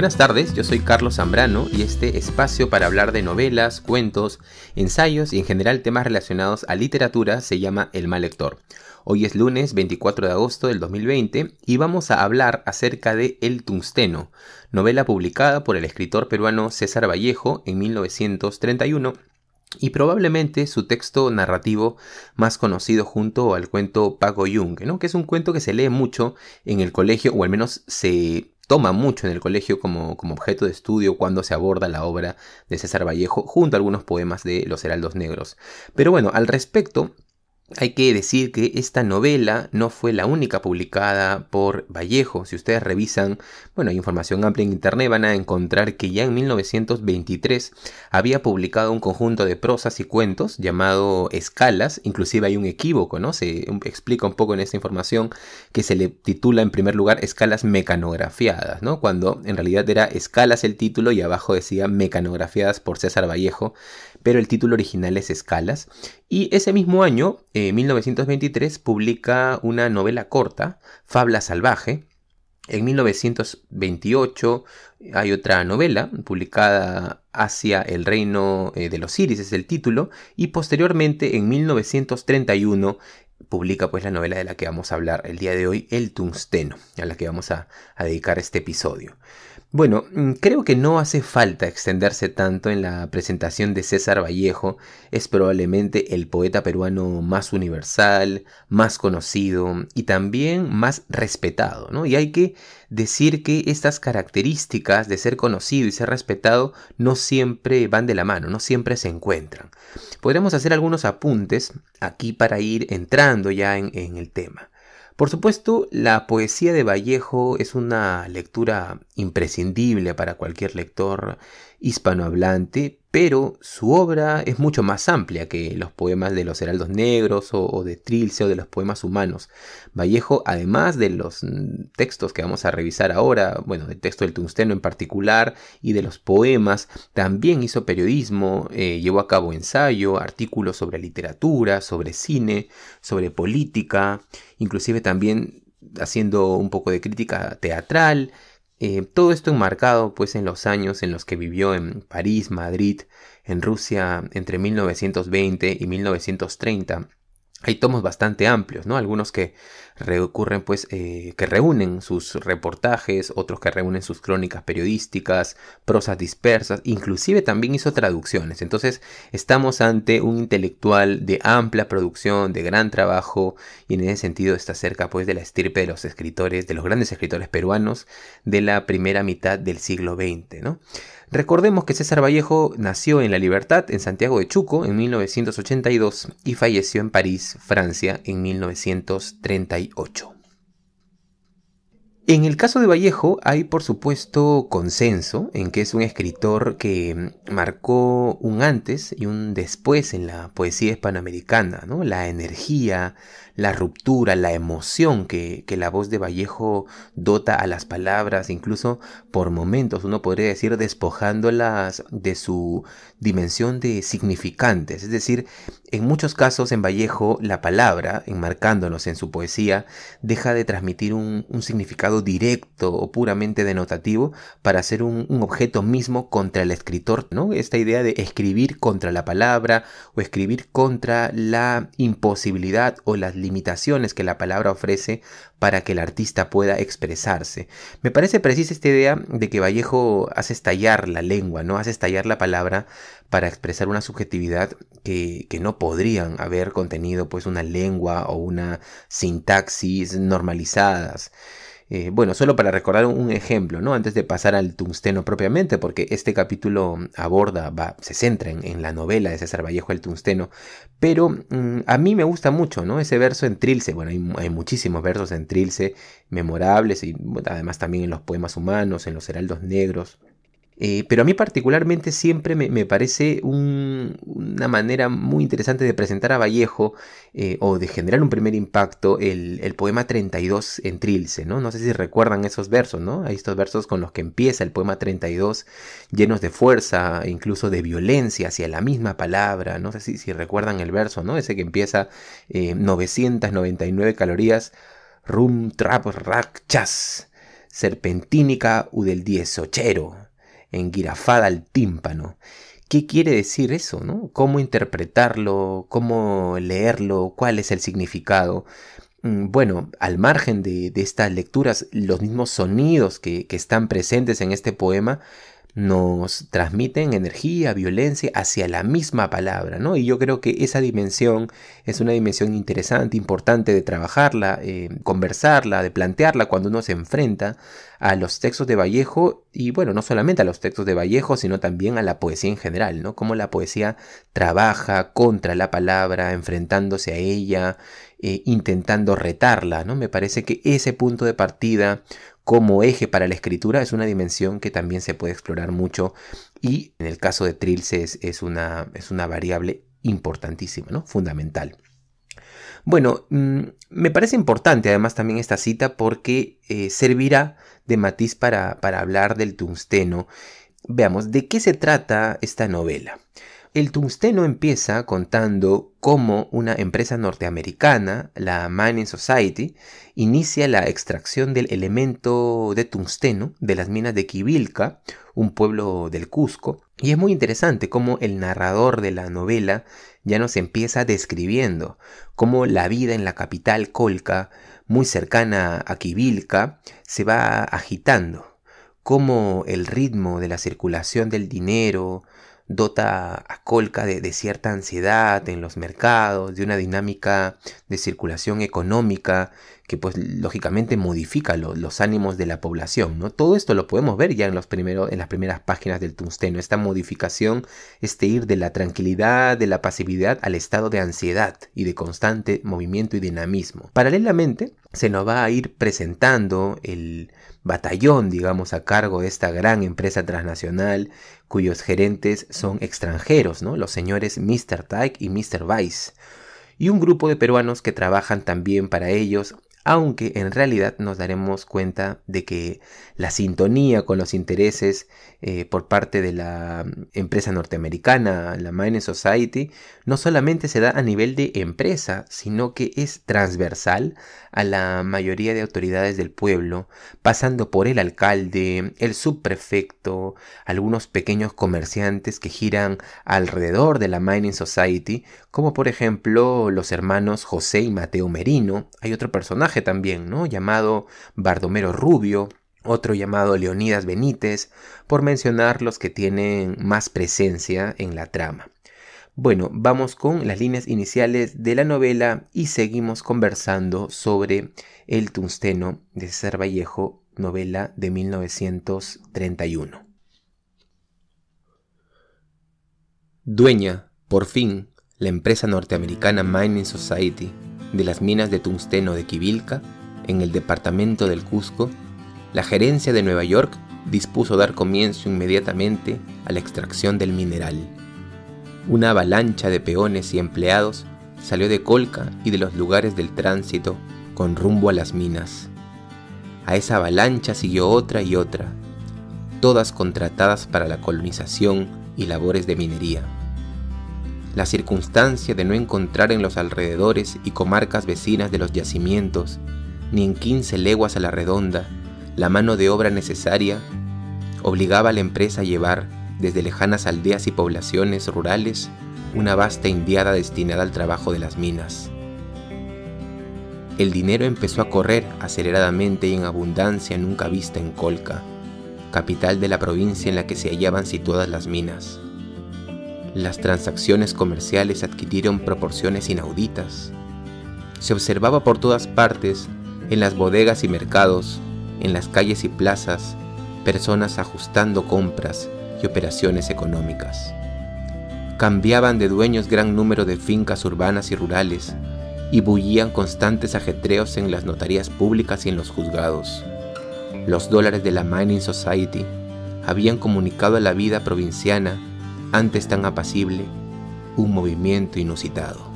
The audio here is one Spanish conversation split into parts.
Buenas tardes, yo soy Carlos Zambrano y este espacio para hablar de novelas, cuentos, ensayos y en general temas relacionados a literatura se llama El mal lector. Hoy es lunes 24 de agosto del 2020 y vamos a hablar acerca de El Tungsteno, novela publicada por el escritor peruano César Vallejo en 1931 y probablemente su texto narrativo más conocido junto al cuento Pago Jung, ¿no? que es un cuento que se lee mucho en el colegio, o al menos se toma mucho en el colegio como, como objeto de estudio cuando se aborda la obra de César Vallejo junto a algunos poemas de los Heraldos Negros. Pero bueno, al respecto, hay que decir que esta novela no fue la única publicada por Vallejo. Si ustedes revisan, bueno, hay información amplia en internet, van a encontrar que ya en 1923 había publicado un conjunto de prosas y cuentos llamado Escalas. Inclusive hay un equívoco, ¿no? Se explica un poco en esta información que se le titula en primer lugar Escalas mecanografiadas, ¿no? Cuando en realidad era Escalas el título y abajo decía mecanografiadas por César Vallejo pero el título original es Escalas. Y ese mismo año, eh, en 1923, publica una novela corta, Fabla Salvaje. En 1928 hay otra novela publicada hacia el reino eh, de los Iris, es el título, y posteriormente en 1931 publica pues la novela de la que vamos a hablar el día de hoy, El Tungsteno, a la que vamos a dedicar este episodio. Bueno, mm, creo que no hace falta extenderse tanto en la presentación de César Vallejo, es probablemente el poeta peruano más universal, más conocido y también más respetado, ¿no? Y hay que decir que estas características de ser conocido y ser respetado no siempre van de la mano, no siempre se encuentran. Podremos hacer algunos apuntes aquí para ir entrando ya en el tema. Por supuesto, la poesía de Vallejo es una lectura imprescindible para cualquier lector hispanohablante, pero su obra es mucho más amplia que los poemas de los heraldos negros o, de Trilce o de los poemas humanos. Vallejo, además de los mm, textos que vamos a revisar ahora, bueno, del texto del tungsteno en particular y de los poemas, también hizo periodismo, eh, llevó a cabo ensayo, artículos sobre literatura, sobre cine, sobre política, inclusive también haciendo un poco de crítica teatral, eh, todo esto enmarcado pues en los años en los que vivió en París, Madrid, en Rusia entre 1920 y 1930 hay tomos bastante amplios, ¿no? Algunos que recurren, pues, eh, que reúnen sus reportajes, otros que reúnen sus crónicas periodísticas, prosas dispersas, inclusive también hizo traducciones. Entonces, estamos ante un intelectual de amplia producción, de gran trabajo, y en ese sentido está cerca, pues, de la estirpe de los escritores, de los grandes escritores peruanos de la primera mitad del siglo XX, ¿no? Recordemos que César Vallejo nació en La Libertad, en Santiago de Chuco, en 1982 y falleció en París, Francia, en 1938. En el caso de Vallejo hay por supuesto consenso en que es un escritor que mm, marcó un antes y un después en la poesía hispanoamericana, ¿no? la energía, la ruptura, la emoción que, que, la voz de Vallejo dota a las palabras, incluso por momentos uno podría decir despojándolas de su dimensión de significantes, es decir, en muchos casos en Vallejo la palabra, enmarcándonos en su poesía, deja de transmitir un, significado directo o puramente denotativo para ser un, un, objeto mismo contra el escritor, ¿no? Esta idea de escribir contra la palabra o escribir contra la imposibilidad o las limitaciones que la palabra ofrece para que el artista pueda expresarse. Me parece precisa esta idea de que Vallejo hace estallar la lengua, ¿no? Hace estallar la palabra para expresar una subjetividad que, que no podrían haber contenido pues una lengua o una sintaxis normalizadas. Eh, bueno, solo para recordar un ejemplo, ¿no? Antes de pasar al tungsteno propiamente, porque este capítulo mm, aborda, va, se centra en, la novela de César Vallejo, el tungsteno, pero mm, a mí me gusta mucho, ¿no? Ese verso en Trilce, bueno, hay, hay muchísimos versos en Trilce memorables y además también en los poemas humanos, en los heraldos negros. Eh, pero a mí particularmente siempre me, parece una manera muy interesante de presentar a Vallejo eh, o de generar un primer impacto el, poema 32 en Trilce, ¿no? No sé si recuerdan esos versos, ¿no? Hay estos versos con los que empieza el poema 32 llenos de fuerza, e incluso de violencia hacia la misma palabra, no sé si, si recuerdan el verso, ¿no? Ese que empieza 999 eh, calorías, rum, trap, rack, chas, serpentínica, u del diezochero engirafada al tímpano. ¿Qué quiere decir eso? ¿no? ¿Cómo interpretarlo? ¿Cómo leerlo? ¿Cuál es el significado? Mm, bueno, al margen de, estas lecturas, los mismos sonidos que, que están presentes en este poema nos transmiten energía, violencia hacia la misma palabra, ¿no? Y yo creo que esa dimensión es una dimensión interesante, importante de trabajarla, eh, conversarla, de plantearla cuando uno se enfrenta a los textos de Vallejo y bueno, no solamente a los textos de Vallejo, sino también a la poesía en general, ¿no? Cómo la poesía trabaja contra la palabra, enfrentándose a ella, eh, intentando retarla, ¿no? Me parece que ese punto de partida como eje para la escritura es una dimensión que también se puede explorar mucho y en el caso de Trilce es, una, es una variable importantísima, ¿no? fundamental. Bueno, mm, me parece importante además también esta cita porque eh, servirá de matiz para, para hablar del tungsteno. Veamos, ¿de qué se trata esta novela? El tungsteno empieza contando cómo una empresa norteamericana, la Mining Society, inicia la extracción del elemento de tungsteno de las minas de Quivilca, un pueblo del Cusco, y es muy interesante cómo el narrador de la novela ya nos empieza describiendo cómo la vida en la capital Colca, muy cercana a Quivilca, se va agitando cómo el ritmo de la circulación del dinero, dota a Colca de, cierta ansiedad en los mercados, de una dinámica de circulación económica que pues lógicamente modifica los ánimos de la población. ¿no? Todo esto lo podemos ver ya en, los en las primeras páginas del tungsteno, esta modificación, este ir de la tranquilidad, de la pasividad al estado de ansiedad y de constante movimiento y dinamismo. Paralelamente, se nos va a ir presentando el batallón, digamos, a cargo de esta gran empresa transnacional cuyos gerentes son extranjeros, ¿no? los señores Mr. Tyke y Mr. Vice y un grupo de peruanos que trabajan también para ellos aunque en realidad nos daremos cuenta de que la sintonía con los intereses eh, por parte de la empresa norteamericana, la Mining Society, no solamente se da a nivel de empresa, sino que es transversal a la mayoría de autoridades del pueblo, pasando por el alcalde, el subprefecto, algunos pequeños comerciantes que giran alrededor de la Mining Society, como por ejemplo los hermanos José y Mateo Merino. Hay otro personaje también, ¿no? Llamado Bardomero Rubio, otro llamado Leonidas Benítez, por mencionar los que tienen más presencia en la trama. Bueno, vamos con las líneas iniciales de la novela y seguimos conversando sobre El Tungsteno de César Vallejo, novela de 1931. Dueña, por fin, la empresa norteamericana Mining Society de las minas de tungsteno de Quivilca, en el departamento del Cusco, la gerencia de Nueva York dispuso dar comienzo inmediatamente a la extracción del mineral. Una avalancha de peones y empleados salió de Colca y de los lugares del tránsito con rumbo a las minas. A esa avalancha siguió otra y otra, todas contratadas para la colonización y labores de minería. La circunstancia de no encontrar en los alrededores y comarcas vecinas de los yacimientos, ni en 15 leguas a la redonda, la mano de obra necesaria obligaba a la empresa a llevar desde lejanas aldeas y poblaciones rurales una vasta indiada destinada al trabajo de las minas. El dinero empezó a correr aceleradamente y en abundancia nunca vista en Colca, capital de la provincia en la que se hallaban situadas las minas. Las transacciones comerciales adquirieron proporciones inauditas. Se observaba por todas partes, en las bodegas y mercados, en las calles y plazas personas ajustando compras y operaciones económicas. Cambiaban de dueños gran número de fincas urbanas y rurales y bullían constantes ajetreos en las notarías públicas y en los juzgados. Los dólares de la Mining Society habían comunicado a la vida provinciana, antes tan apacible, un movimiento inusitado.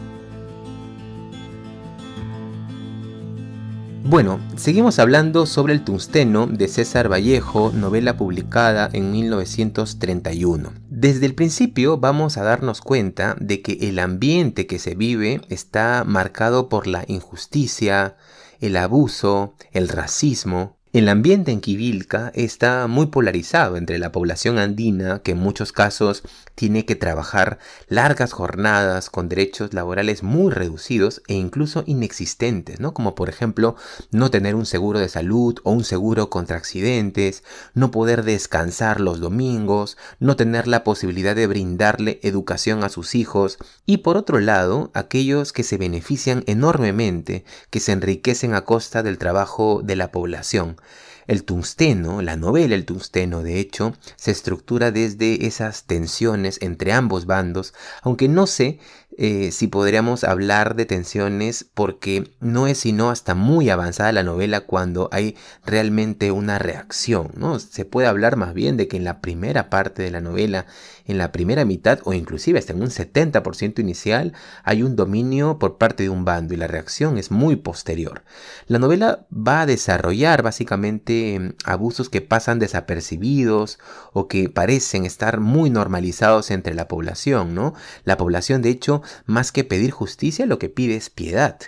Bueno, seguimos hablando sobre El Tungsteno de César Vallejo, novela publicada en 1931. Desde el principio vamos a darnos cuenta de que el ambiente que se vive está marcado por la injusticia, el abuso, el racismo, el ambiente en Quivilca está muy polarizado entre la población andina, que en muchos casos tiene que trabajar largas jornadas con derechos laborales muy reducidos e incluso inexistentes, ¿no? Como por ejemplo no tener un seguro de salud o un seguro contra accidentes, no poder descansar los domingos, no tener la posibilidad de brindarle educación a sus hijos y por otro lado aquellos que se benefician enormemente, que se enriquecen a costa del trabajo de la población el tungsteno, la novela El tungsteno, de hecho, se estructura desde esas tensiones entre ambos bandos, aunque no sé eh, si podríamos hablar de tensiones porque no es sino hasta muy avanzada la novela cuando hay realmente una reacción, ¿no? Se puede hablar más bien de que en la primera parte de la novela, en la primera mitad o inclusive hasta en un 70% inicial, hay un dominio por parte de un bando y la reacción es muy posterior. La novela va a desarrollar básicamente em, abusos que pasan desapercibidos o que parecen estar muy normalizados entre la población, ¿no? La población de hecho más que pedir justicia, lo que pide es piedad.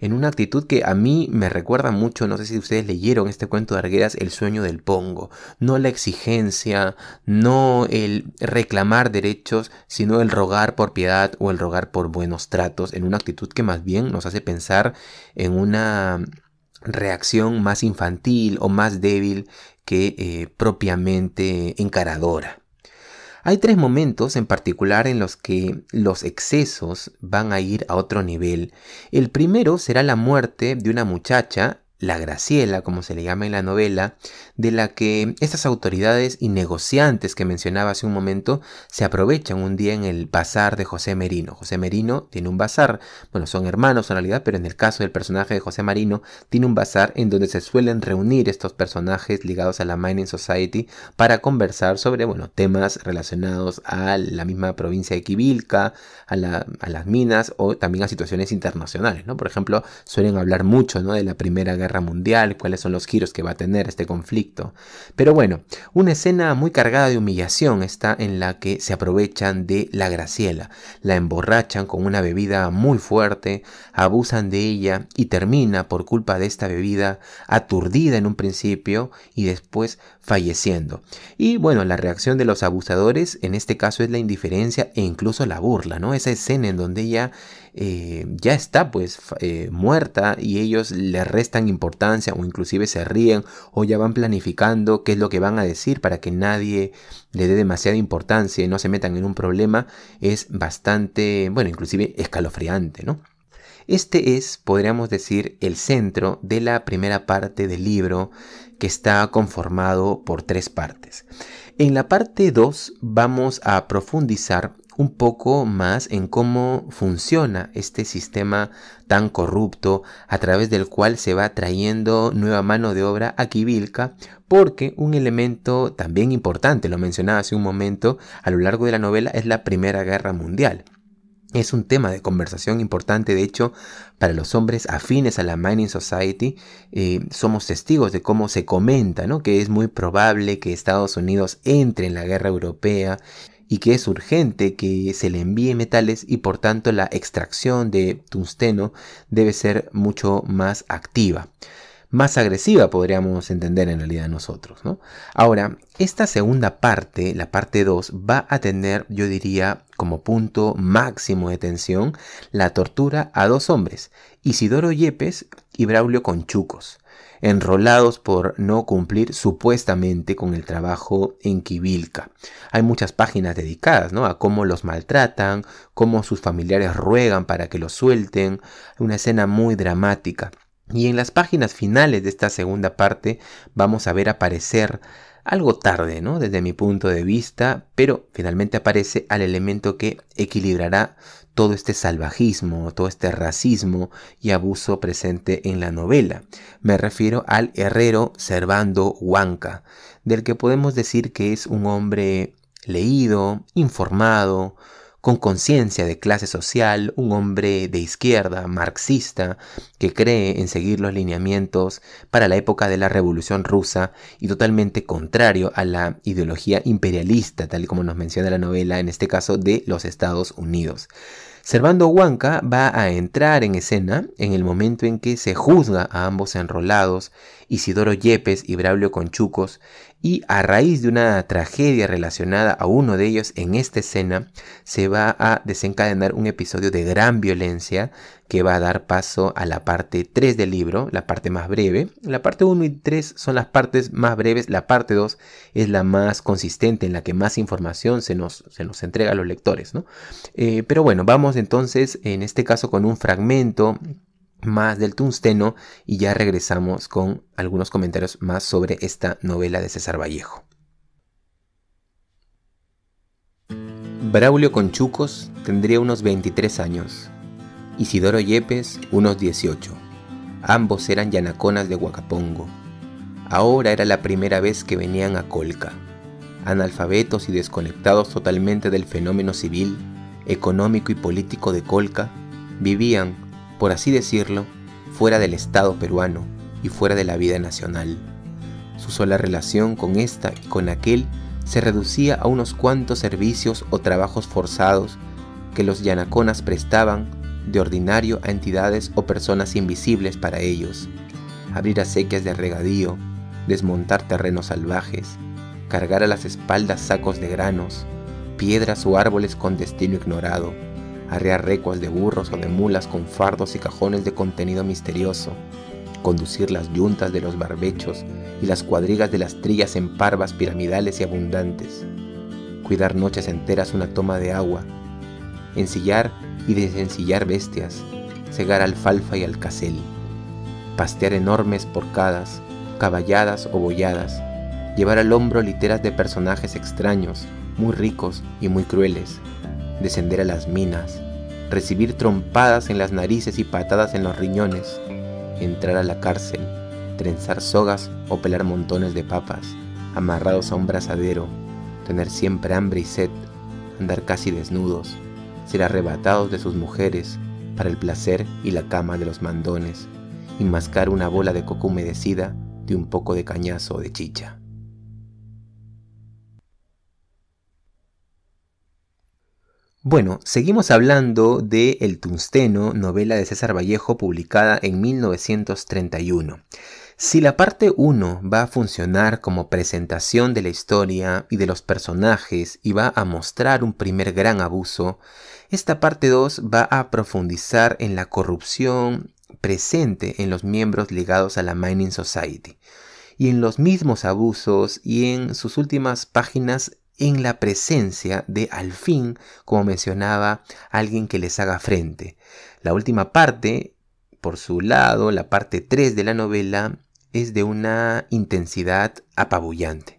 En una actitud que a mí me recuerda mucho, no sé si ustedes leyeron este cuento de Argueras, El sueño del Pongo. No la exigencia, no el reclamar derechos, sino el rogar por piedad o el rogar por buenos tratos, en una actitud que más bien nos hace pensar en una reacción más infantil o más débil que eh, propiamente encaradora. Hay tres momentos en particular en los que los excesos van a ir a otro nivel. El primero será la muerte de una muchacha la Graciela, como se le llama en la novela, de la que estas autoridades y negociantes que mencionaba hace un momento se aprovechan un día en el bazar de José Merino. José Merino tiene un bazar, bueno, son hermanos en realidad, pero en el caso del personaje de José Marino, tiene un bazar en donde se suelen reunir estos personajes ligados a la Mining Society para conversar sobre, bueno, temas relacionados a la misma provincia de quivilca a, las minas o también a situaciones internacionales, ¿no? Por ejemplo, suelen hablar mucho, ¿no? De la Primera Guerra Guerra Mundial, cuáles son los giros que va a tener este conflicto. Pero bueno, una escena muy cargada de humillación está en la que se aprovechan de la Graciela, la emborrachan con una bebida muy fuerte, abusan de ella y termina por culpa de esta bebida aturdida en un principio y después falleciendo. Y bueno, la reacción de los abusadores en este caso es la indiferencia e incluso la burla, ¿no? Esa escena en donde ella eh, ya está pues eh, muerta y ellos le restan importancia o inclusive se ríen o ya van planificando qué es lo que van a decir para que nadie le dé demasiada importancia y no se metan en un problema es bastante, bueno, inclusive escalofriante, ¿no? Este es, podríamos decir, el centro de la primera parte del libro que está conformado por tres partes. En la parte 2 vamos a profundizar un poco más en cómo funciona este sistema tan corrupto a través del cual se va trayendo nueva mano de obra a Kivilca, porque un elemento también importante, lo mencionaba hace un momento, a lo largo de la novela es la Primera Guerra Mundial. Es un tema de conversación importante, de hecho, para los hombres afines a la Mining Society, eh, somos testigos de cómo se comenta, ¿no? Que es muy probable que Estados Unidos entre en la guerra europea y que es urgente que se le envíe metales y por tanto la extracción de tungsteno debe ser mucho más activa más agresiva, podríamos entender en realidad nosotros. ¿no? Ahora, esta segunda parte, la parte 2, va a tener, yo diría, como punto máximo de tensión, la tortura a dos hombres, Isidoro Yepes y Braulio Conchucos enrolados por no cumplir supuestamente con el trabajo en Quivilca. Hay muchas páginas dedicadas ¿no? a cómo los maltratan, cómo sus familiares ruegan para que los suelten, una escena muy dramática. Y en las páginas finales de esta segunda parte vamos a ver aparecer algo tarde, ¿no? Desde mi punto de vista, pero finalmente aparece al elemento que equilibrará todo este salvajismo, todo este racismo y abuso presente en la novela. Me refiero al herrero Servando Huanca, del que podemos decir que es un hombre leído, informado, con conciencia de clase social, un hombre de izquierda, marxista, que cree en seguir los lineamientos para la época de la Revolución Rusa y totalmente contrario a la ideología imperialista, tal y como nos menciona la novela, en este caso de los Estados Unidos. Servando Huanca va a entrar en escena en el momento en que se juzga a ambos enrolados, Isidoro Yepes y Braulio Conchucos, y a raíz de una tragedia relacionada a uno de ellos en esta escena, se va a desencadenar un episodio de gran violencia que va a dar paso a la parte 3 del libro, la parte más breve. La parte 1 y 3 son las partes más breves, la parte 2 es la más consistente, en la que más información se nos, se nos entrega a los lectores. ¿no? Eh, pero bueno, vamos entonces en este caso con un fragmento más del Tunsteno y ya regresamos con algunos comentarios más sobre esta novela de César Vallejo. Braulio Conchucos tendría unos 23 años, Isidoro Yepes unos 18. Ambos eran yanaconas de Huacapongo. Ahora era la primera vez que venían a Colca, analfabetos y desconectados totalmente del fenómeno civil, económico y político de Colca, vivían por así decirlo, fuera del Estado peruano y fuera de la vida nacional. Su sola relación con esta y con aquel se reducía a unos cuantos servicios o trabajos forzados que los yanaconas prestaban de ordinario a entidades o personas invisibles para ellos. Abrir acequias de regadío, desmontar terrenos salvajes, cargar a las espaldas sacos de granos, piedras o árboles con destino ignorado arrear recuas de burros o de mulas con fardos y cajones de contenido misterioso, conducir las yuntas de los barbechos y las cuadrigas de las trillas en parvas piramidales y abundantes, cuidar noches enteras una toma de agua, ensillar y desensillar bestias, cegar alfalfa y alcacel, pastear enormes porcadas, caballadas o bolladas, llevar al hombro literas de personajes extraños, muy ricos y muy crueles, descender a las minas, recibir trompadas en las narices y patadas en los riñones, entrar a la cárcel, trenzar sogas o pelar montones de papas, amarrados a un brazadero, tener siempre hambre y sed, andar casi desnudos, ser arrebatados de sus mujeres para el placer y la cama de los mandones, y mascar una bola de coco humedecida de un poco de cañazo o de chicha. Bueno, seguimos hablando de El Tunsteno, novela de César Vallejo publicada en 1931. Si la parte 1 va a funcionar como presentación de la historia y de los personajes y va a mostrar un primer gran abuso, esta parte 2 va a profundizar en la corrupción presente en los miembros ligados a la Mining Society y en los mismos abusos y en sus últimas páginas en la presencia de al fin, como mencionaba, alguien que les haga frente. La última parte, por su lado, la parte 3 de la novela, es de una intensidad apabullante.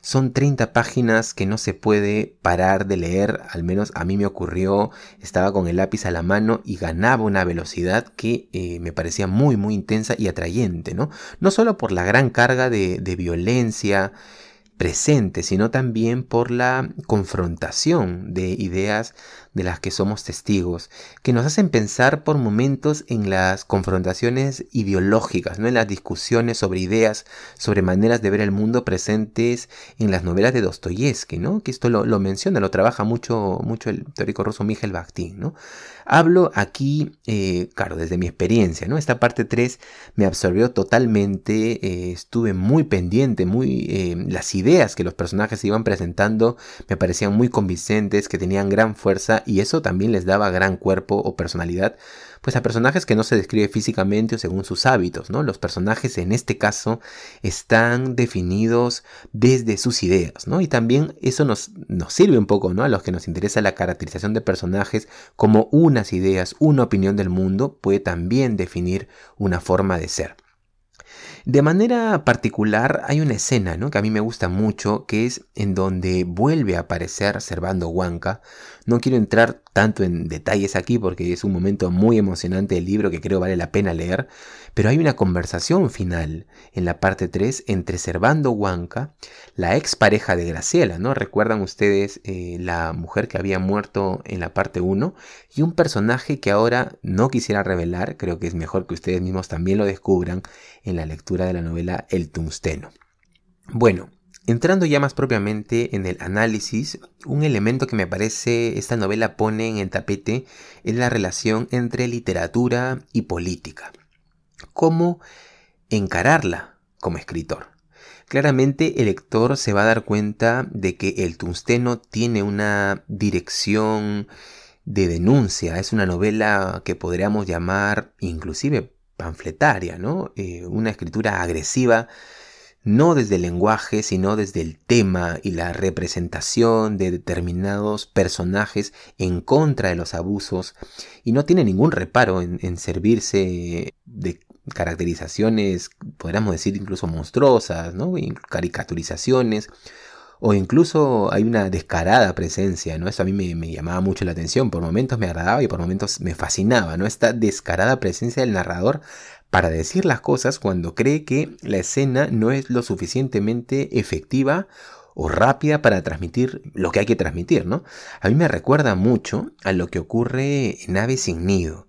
Son 30 páginas que no se puede parar de leer, al menos a mí me ocurrió, estaba con el lápiz a la mano y ganaba una velocidad que eh, me parecía muy muy intensa y atrayente, ¿no? No solo por la gran carga de, de violencia, presente, sino también por la confrontación de ideas de las que somos testigos, que nos hacen pensar por momentos en las confrontaciones ideológicas, ¿no? en las discusiones sobre ideas, sobre maneras de ver el mundo presentes en las novelas de Dostoyevsky, ¿no? que esto lo, menciona, lo trabaja mucho, mucho el teórico ruso Miguel Bakhtin. ¿no? Hablo aquí, eh, claro, desde mi experiencia, ¿no? esta parte 3 me absorbió totalmente, eh, estuve muy pendiente, muy, eh, las ideas que los personajes iban presentando me parecían muy convincentes, que tenían gran fuerza y eso también les daba gran cuerpo o personalidad, pues a personajes que no se describe físicamente o según sus hábitos, ¿no? Los personajes en este caso están definidos desde sus ideas, ¿no? Y también eso nos, nos sirve un poco, ¿no? A los que nos interesa la caracterización de personajes como unas ideas, una opinión del mundo puede también definir una forma de ser. De manera particular hay una escena ¿no? que a mí me gusta mucho, que es en donde vuelve a aparecer Servando Huanca no quiero entrar tanto en detalles aquí porque es un momento muy emocionante del libro que creo vale la pena leer, pero hay una conversación final en la parte 3 entre Servando Huanca, la expareja pareja de Graciela, ¿no? Recuerdan ustedes eh, la mujer que había muerto en la parte 1 y un personaje que ahora no quisiera revelar, creo que es mejor que ustedes mismos también lo descubran en la lectura de la novela El Tungsteno. Bueno, Entrando ya más propiamente en el análisis, un elemento que me parece esta novela pone en el tapete es la relación entre literatura y política. ¿Cómo encararla como escritor? Claramente el lector se va a dar cuenta de que el tungsteno tiene una dirección de denuncia, es una novela que podríamos llamar inclusive panfletaria, ¿no? Eh, una escritura agresiva no desde el lenguaje, sino desde el tema y la representación de determinados personajes en contra de los abusos, y no tiene ningún reparo en, servirse de caracterizaciones, podríamos decir incluso monstruosas, ¿no? caricaturizaciones, o incluso hay una descarada presencia, ¿no? Eso a mí me, me, llamaba mucho la atención, por momentos me agradaba y por momentos me fascinaba, ¿no? Esta descarada presencia del narrador para decir las cosas cuando cree que la escena no es lo suficientemente efectiva o rápida para transmitir lo que hay que transmitir, ¿no? A mí me recuerda mucho a lo que ocurre en Ave sin Nido.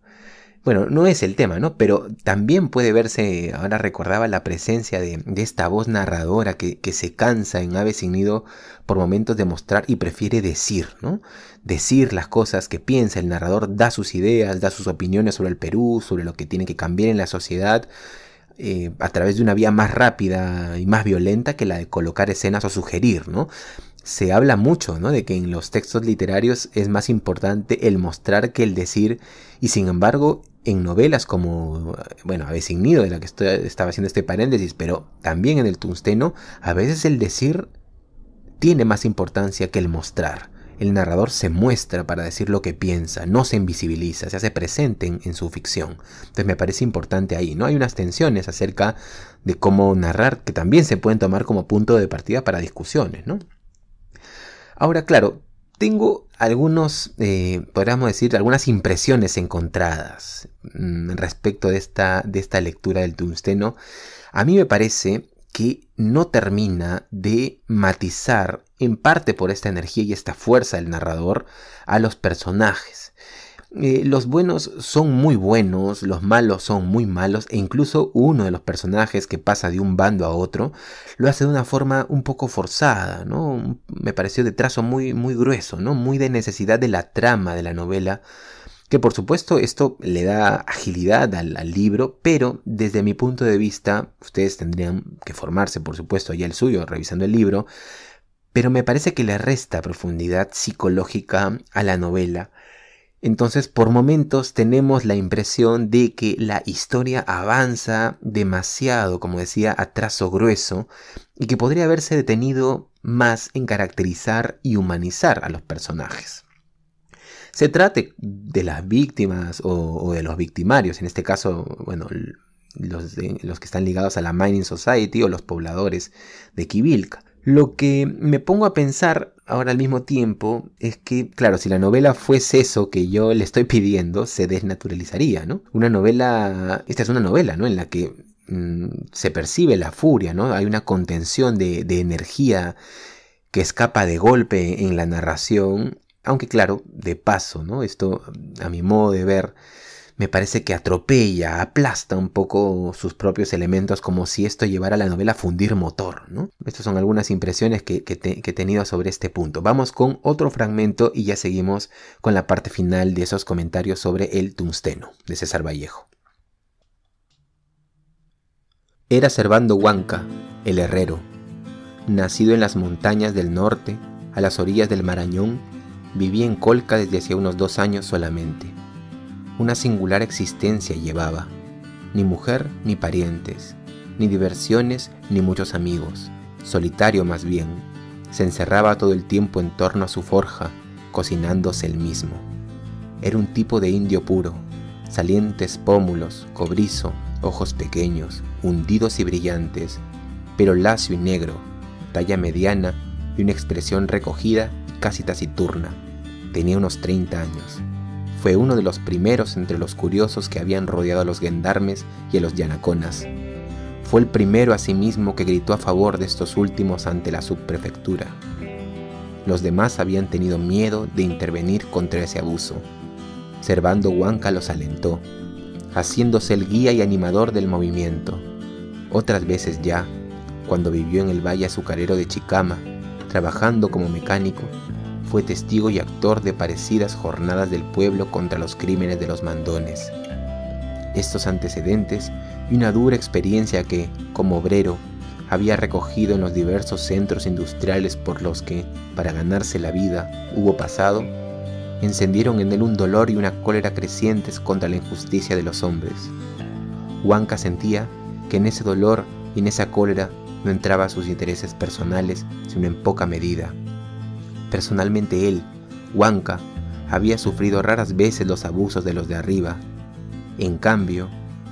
Bueno, no es el tema, ¿no? Pero también puede verse, ahora recordaba la presencia de, esta voz narradora que, se cansa en Ave sin Nido por momentos de mostrar y prefiere decir, ¿no? Decir las cosas que piensa, el narrador da sus ideas, da sus opiniones sobre el Perú, sobre lo que tiene que cambiar en la sociedad. Eh, a través de una vía más rápida y más violenta que la de colocar escenas o sugerir, ¿no? se habla mucho ¿no? de que en los textos literarios es más importante el mostrar que el decir y sin embargo, en novelas como, bueno, a veces Nido, de la que estaba haciendo este paréntesis, pero también en el tungsteno, a veces el decir tiene más importancia que el mostrar. El narrador se muestra para decir lo que piensa, no se invisibiliza, se hace presente en, en su ficción. Entonces me parece importante ahí, ¿no? Hay unas tensiones acerca de cómo narrar que también se pueden tomar como punto de partida para discusiones, ¿no? Ahora, claro, tengo algunos, eh, podríamos decir, algunas impresiones encontradas mm, respecto de esta, de esta lectura del tungsteno. A mí me parece que no termina de matizar, en parte por esta energía y esta fuerza del narrador, a los personajes. Eh, los buenos son muy buenos, los malos son muy malos, e incluso uno de los personajes que pasa de un bando a otro lo hace de una forma un poco forzada, ¿no? Me pareció de trazo muy, muy grueso, ¿no? Muy de necesidad de la trama de la novela. Que por supuesto esto le da agilidad al, al libro, pero desde mi punto de vista, ustedes tendrían que formarse, por supuesto, ya el suyo, revisando el libro, pero me parece que le resta profundidad psicológica a la novela entonces, por momentos tenemos la impresión de que la historia avanza demasiado, como decía, a trazo grueso, y que podría haberse detenido más en caracterizar y humanizar a los personajes. Se trate de las víctimas o, de los victimarios, en este caso, bueno, los, que están ligados a la Mining Society o los pobladores de Kivilka. Lo que me pongo a pensar Ahora al mismo tiempo es que, claro, si la novela fuese eso que yo le estoy pidiendo, se desnaturalizaría, ¿no? Una novela, esta es una novela, ¿no? En la que mm, se percibe la furia, ¿no? Hay una contención de energía que escapa de golpe en la narración, aunque claro, de paso, ¿no? Esto, a mi modo de ver, me parece que atropella, aplasta un poco sus propios elementos como si esto llevara a la novela a fundir motor, Estas son algunas impresiones que, he tenido sobre este punto. Vamos con otro fragmento y ya seguimos con la parte final de esos comentarios sobre el tungsteno de César Vallejo. Era Servando Huanca, el herrero, nacido en las montañas del norte, a las orillas del Marañón, vivía en Colca desde hacía unos dos años solamente. Una singular existencia llevaba. Ni mujer ni parientes, ni diversiones ni muchos amigos. Solitario más bien. Se encerraba todo el tiempo en torno a su forja, cocinándose el mismo. Era un tipo de indio puro, salientes pómulos, cobrizo, ojos pequeños, hundidos y brillantes, pero lacio y negro, talla mediana y una expresión recogida y casi taciturna. Tenía unos 30 años. Fue uno de los primeros entre los curiosos que habían rodeado a los gendarmes y a los yanaconas. Fue el primero asimismo que gritó a favor de estos últimos ante la subprefectura. Los demás habían tenido miedo de intervenir contra ese abuso. Servando Huanca los alentó, haciéndose el guía y animador del movimiento. Otras veces ya, cuando vivió en el Valle Azucarero de Chicama, trabajando como mecánico, fue testigo y actor de parecidas jornadas del pueblo contra los crímenes de los mandones. Estos antecedentes y una dura experiencia que, como obrero, había recogido en los diversos centros industriales por los que, para ganarse la vida, hubo pasado, encendieron en él un dolor y una cólera crecientes contra la injusticia de los hombres. Huanca sentía que en ese dolor y en esa cólera no entraba sus intereses personales, sino en poca medida, Personalmente él, Huanca, había sufrido raras veces los abusos de los de arriba. En cambio,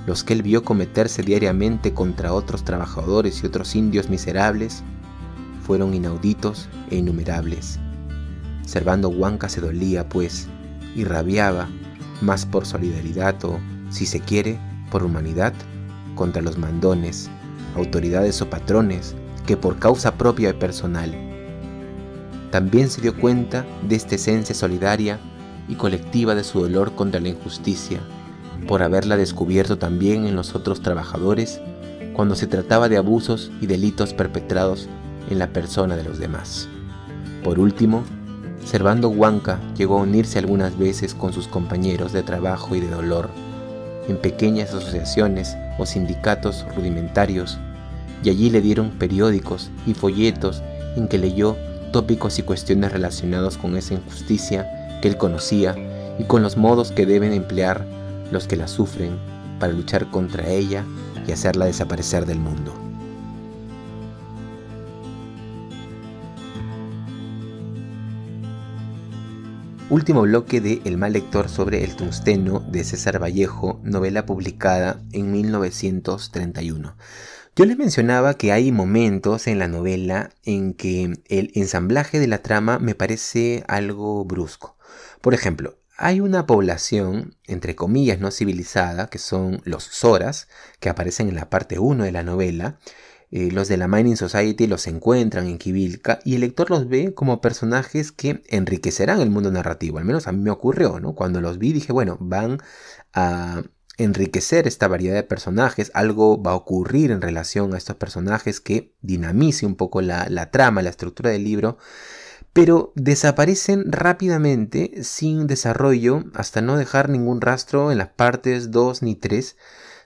los que él vio cometerse diariamente contra otros trabajadores y otros indios miserables fueron inauditos e innumerables. Servando Huanca se dolía, pues, y rabiaba, más por solidaridad o, si se quiere, por humanidad, contra los mandones, autoridades o patrones que por causa propia y personal también se dio cuenta de esta esencia solidaria y colectiva de su dolor contra la injusticia, por haberla descubierto también en los otros trabajadores cuando se trataba de abusos y delitos perpetrados en la persona de los demás. Por último, Servando Huanca llegó a unirse algunas veces con sus compañeros de trabajo y de dolor, en pequeñas asociaciones o sindicatos rudimentarios, y allí le dieron periódicos y folletos en que leyó tópicos y cuestiones relacionados con esa injusticia que él conocía y con los modos que deben emplear los que la sufren para luchar contra ella y hacerla desaparecer del mundo. Último bloque de El mal lector sobre el tungsteno de César Vallejo, novela publicada en 1931. Yo les mencionaba que hay momentos en la novela en que el ensamblaje de la trama me parece algo brusco. Por ejemplo, hay una población, entre comillas, no civilizada, que son los Zoras, que aparecen en la parte 1 de la novela. Eh, los de la Mining Society los encuentran en quivilca y el lector los ve como personajes que enriquecerán el mundo narrativo. Al menos a mí me ocurrió, ¿no? Cuando los vi dije, bueno, van a enriquecer esta variedad de personajes, algo va a ocurrir en relación a estos personajes que dinamice un poco la, trama, la estructura del libro, pero desaparecen rápidamente sin desarrollo hasta no dejar ningún rastro en las partes 2 ni 3,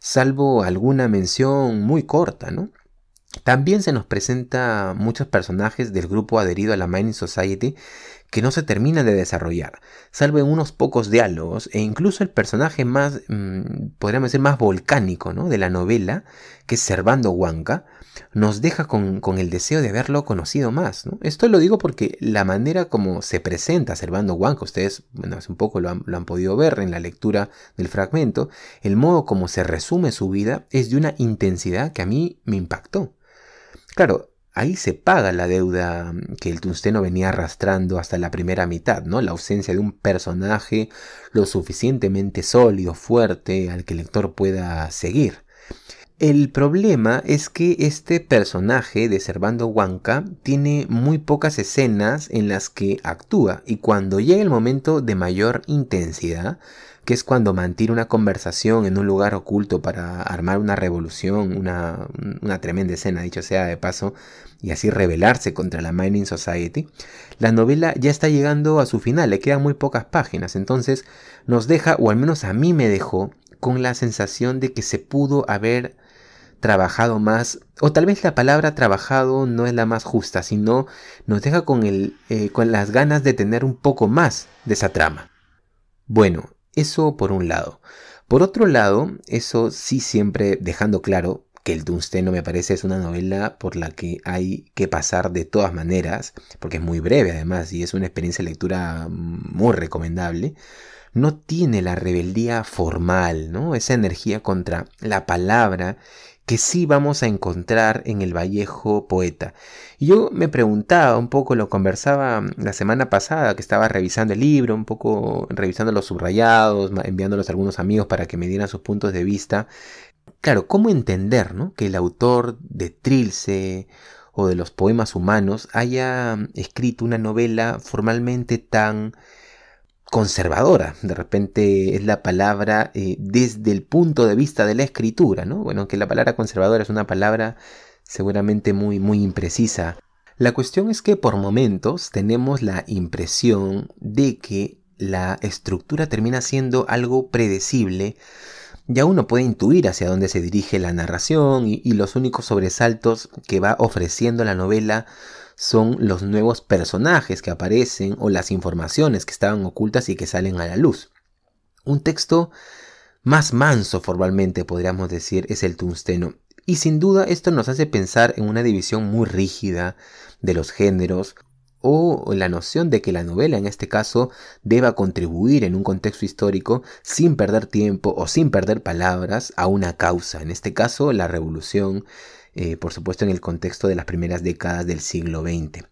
salvo alguna mención muy corta, ¿no? También se nos presenta muchos personajes del grupo adherido a la Mining Society que no se termina de desarrollar, salvo unos pocos diálogos e incluso el personaje más, mm, podríamos decir, más volcánico ¿no? de la novela, que es Servando Huanca, nos deja con, el deseo de haberlo conocido más. Esto lo digo porque la manera como se presenta Servando Huanca, ustedes hace un poco lo han podido ver en la lectura del fragmento, el modo como se resume su vida es de una intensidad que a mí me impactó. Claro, ahí se paga la deuda que el Tunsteno venía arrastrando hasta la primera mitad, ¿no? La ausencia de un personaje lo suficientemente sólido, fuerte, al que el lector pueda seguir. El problema es que este personaje de Servando Huanca tiene muy pocas escenas en las que actúa y cuando llega el momento de mayor intensidad, que es cuando mantiene una conversación en un lugar oculto para armar una revolución, una, tremenda escena, dicho sea de paso, y así rebelarse contra la Mining Society, la novela ya está llegando a su final, le quedan muy pocas páginas, entonces nos deja, o al menos a mí me dejó, con la sensación de que se pudo haber trabajado más, o tal vez la palabra trabajado no es la más justa, sino nos deja con, eh, con las ganas de tener un poco más de esa trama. Bueno, eso por un lado. Por otro lado, eso sí siempre dejando claro que el Tunsteno no me parece es una novela por la que hay que pasar de todas maneras, porque es muy breve además y es una experiencia de lectura muy recomendable no tiene la rebeldía formal, ¿no? Esa energía contra la palabra que sí vamos a encontrar en el Vallejo poeta. Y yo me preguntaba un poco, lo conversaba mm, la semana pasada, que estaba revisando el libro, un poco revisando los subrayados, enviándolos a algunos amigos para que me dieran sus puntos de vista. Claro, ¿cómo entender que el autor de Trilce o de los poemas humanos haya mm, escrito una novela formalmente tan conservadora, de repente es la palabra eh, desde el punto de vista de la escritura, ¿no? Bueno, que la palabra conservadora es una palabra seguramente muy, muy imprecisa. La cuestión es que por momentos tenemos la impresión de que la estructura termina siendo algo predecible, ya uno puede intuir hacia dónde se dirige la narración y los únicos sobresaltos que va ofreciendo la novela son los nuevos personajes que aparecen o las informaciones que estaban ocultas y que salen a la luz. Un texto más manso formalmente, podríamos decir, es el tungsteno. Y sin duda esto nos hace pensar en una división muy rígida de los géneros o la noción de que la novela en este caso deba contribuir en un contexto histórico sin perder tiempo o sin perder palabras a una causa, en este caso la revolución eh, por supuesto en el contexto de las primeras décadas del siglo XX.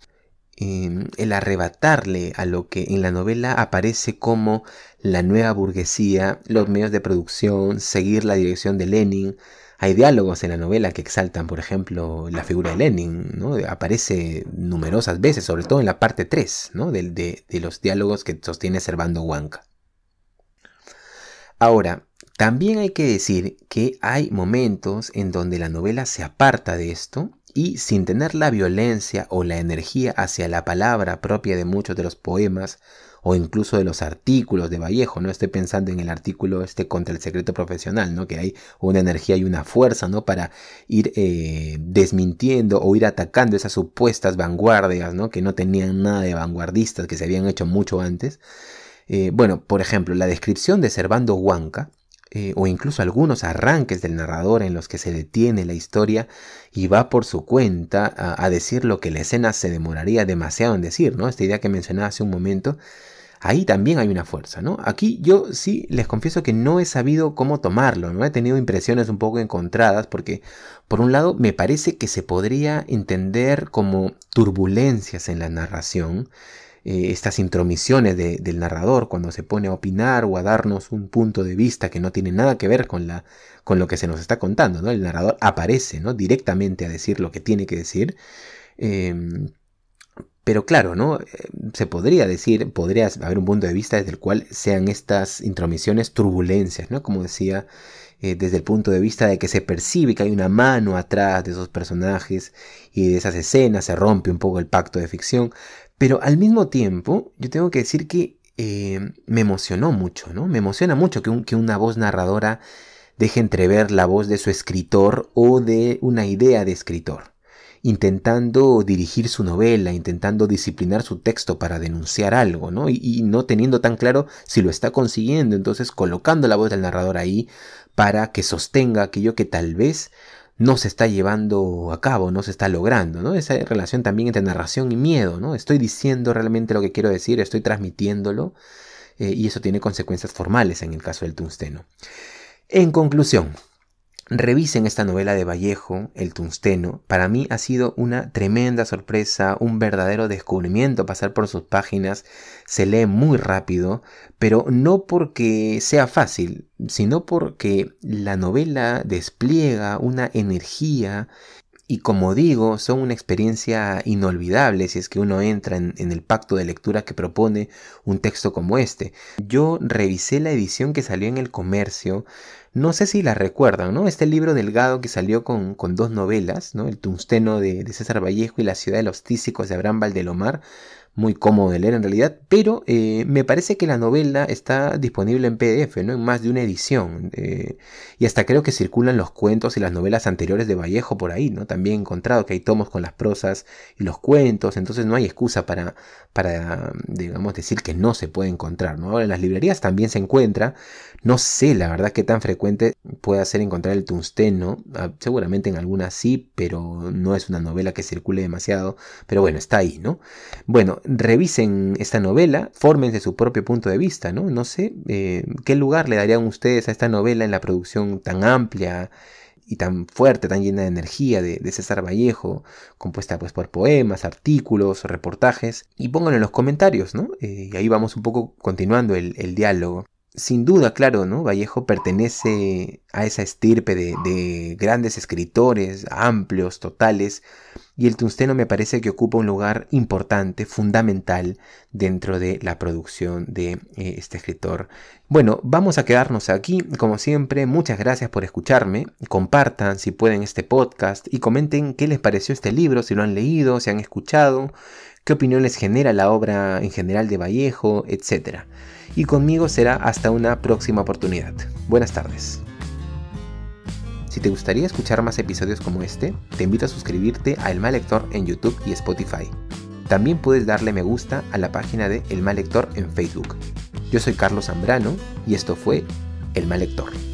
Em, el arrebatarle a lo que en la novela aparece como la nueva burguesía, los medios de producción, seguir la dirección de Lenin. Hay diálogos en la novela que exaltan, por ejemplo, la figura de Lenin, Aparece numerosas veces, sobre todo en la parte 3, de, de los diálogos que sostiene Servando Huanca. Ahora, también hay que decir que hay momentos en donde la novela se aparta de esto y sin tener la violencia o la energía hacia la palabra propia de muchos de los poemas o incluso de los artículos de Vallejo, ¿no? Estoy pensando en el artículo este contra el secreto profesional, ¿no? Que hay una energía y una fuerza, ¿no? Para ir eh, desmintiendo o ir atacando esas supuestas vanguardias, ¿no? Que no tenían nada de vanguardistas, que se habían hecho mucho antes. Eh, bueno, por ejemplo, la descripción de Servando Huanca eh, o incluso algunos arranques del narrador en los que se detiene la historia y va por su cuenta a, a, decir lo que la escena se demoraría demasiado en decir, ¿no? Esta idea que mencionaba hace un momento. Ahí también hay una fuerza, ¿no? Aquí yo sí les confieso que no he sabido cómo tomarlo, ¿no? He tenido impresiones un poco encontradas porque, por un lado, me parece que se podría entender como turbulencias en la narración, eh, estas intromisiones del narrador cuando se pone a opinar o a darnos un punto de vista que no tiene nada que ver con, la, con lo que se nos está contando, El narrador aparece, ¿no? Directamente a decir lo que tiene que decir. Em, pero claro, ¿no? Eh, se podría decir, podría haber un punto de vista desde el cual sean estas intromisiones turbulencias, ¿no? Como decía, eh, desde el punto de vista de que se percibe que hay una mano atrás de esos personajes y de esas escenas, se rompe un poco el pacto de ficción. Pero al mismo tiempo, yo tengo que decir que eh, me emocionó mucho, ¿no? Me emociona mucho que, una voz narradora deje entrever la voz de su escritor o de una idea de escritor, intentando dirigir su novela, intentando disciplinar su texto para denunciar algo, ¿no? y, no teniendo tan claro si lo está consiguiendo, entonces colocando la voz del narrador ahí para que sostenga aquello que tal vez no se está llevando a cabo, no se está logrando, ¿no? Esa relación también entre narración y miedo, ¿no? Estoy diciendo realmente lo que quiero decir, estoy transmitiéndolo, eh, y eso tiene consecuencias formales en el caso del tungsteno. En conclusión, Revisen esta novela de Vallejo, El Tunsteno... Para mí ha sido una tremenda sorpresa, un verdadero descubrimiento pasar por sus páginas. Se lee muy rápido, pero no porque sea fácil, sino porque la novela despliega una energía y como digo, son una experiencia inolvidable si es que uno entra en, en, el pacto de lectura que propone un texto como este. Yo revisé la edición que salió en el comercio, no sé si la recuerdan, ¿no? Este libro delgado que salió con, dos novelas, ¿no? El Tungsteno de, César Vallejo y La ciudad de los tísicos de Abraham Valdelomar. Muy cómodo de leer en realidad, pero eh, me parece que la novela está disponible en PDF, ¿no? En más de una edición. Eh, y hasta creo que circulan los cuentos y las novelas anteriores de Vallejo por ahí, ¿no? También he encontrado que hay tomos con las prosas y los cuentos, entonces no hay excusa para, para digamos, decir que no se puede encontrar, ¿no? Ahora en las librerías también se encuentra, no sé la verdad qué tan frecuente puede ser encontrar el tungsteno, ah, seguramente en algunas sí, pero no es una novela que circule demasiado, pero bueno, está ahí, ¿no? Bueno, revisen esta novela, fórmense su propio punto de vista, ¿no? No sé eh, qué lugar le darían ustedes a esta novela en la producción tan amplia y tan fuerte, tan llena de energía de, César Vallejo, compuesta pues por poemas, artículos, reportajes, y pónganlo en los comentarios, ¿no? Eh, y ahí vamos un poco continuando el diálogo sin duda, claro, ¿no? Vallejo pertenece a esa estirpe de, grandes escritores, amplios, totales, y el tungsteno me parece que ocupa un lugar importante, fundamental, dentro de la producción de eh, este escritor. Bueno, vamos a quedarnos aquí, como siempre, muchas gracias por escucharme, compartan si pueden este podcast y comenten qué les pareció este libro, si lo han leído, si han escuchado, qué opinión les genera la obra en general de Vallejo, etc. Y conmigo será hasta una próxima oportunidad. Buenas tardes. Si te gustaría escuchar más episodios como este, te invito a suscribirte a El Mal Lector en YouTube y Spotify. También puedes darle me gusta a la página de El Mal Lector en Facebook. Yo soy Carlos Zambrano y esto fue El Mal Lector.